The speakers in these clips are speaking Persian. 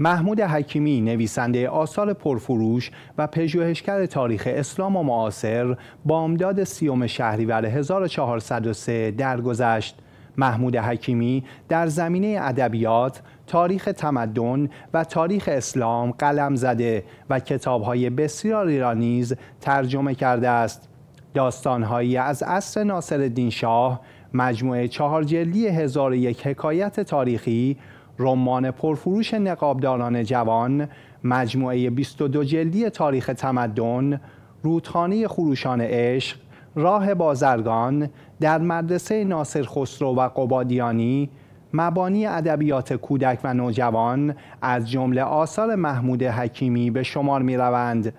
محمود حکیمی نویسنده آثار پرفروش و پژوهشگر تاریخ اسلام و معاصر امداد سیوم شهریور 1403 درگذشت محمود حکیمی در زمینه ادبیات، تاریخ تمدن و تاریخ اسلام قلم زده و کتابهای بسیاری را نیز ترجمه کرده است. داستانهایی از عصر ناصرالدین شاه، مجموعه چهار جلی هزار حکایت تاریخی، رمان پرفروش نقابداران جوان مجموعه 22 جلدی تاریخ تمدن رودخانه خروشان عشق راه بازرگان در مدرسه ناصر خسرو و قبادیانی مبانی ادبیات کودک و نوجوان از جمله آثار محمود حکیمی به شمار می‌روند.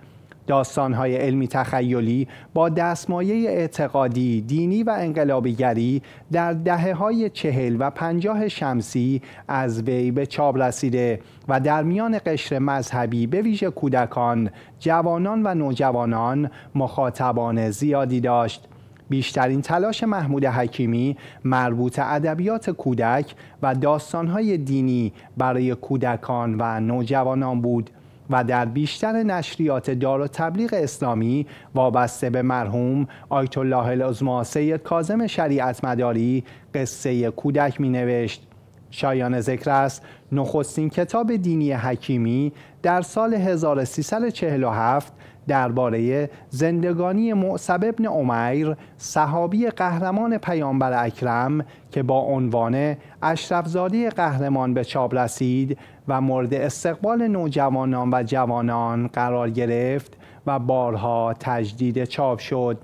داستانهای علمی تخیلی با دستمایه اعتقادی، دینی و انقلابیگری در دهه های چهل و پنجاه شمسی از وی به چاپ رسیده و در میان قشر مذهبی به ویژه کودکان، جوانان و نوجوانان مخاطبان زیادی داشت. بیشترین تلاش محمود حکیمی مربوط ادبیات کودک و داستانهای دینی برای کودکان و نوجوانان بود و در بیشتر نشریات دار و تبلیغ اسلامی وابسته به مرحوم آیت الله العظما سید کاظم شریعت مداری قصه کودک می نوشت شایان ذکر است نخستین کتاب دینی حکیمی در سال 1347 درباره زندگانی معصب ابن عمیر صحابی قهرمان پیامبر اکرم که با عنوان اشرفزاده قهرمان به چاپ رسید و مورد استقبال نوجوانان و جوانان قرار گرفت و بارها تجدید چاپ شد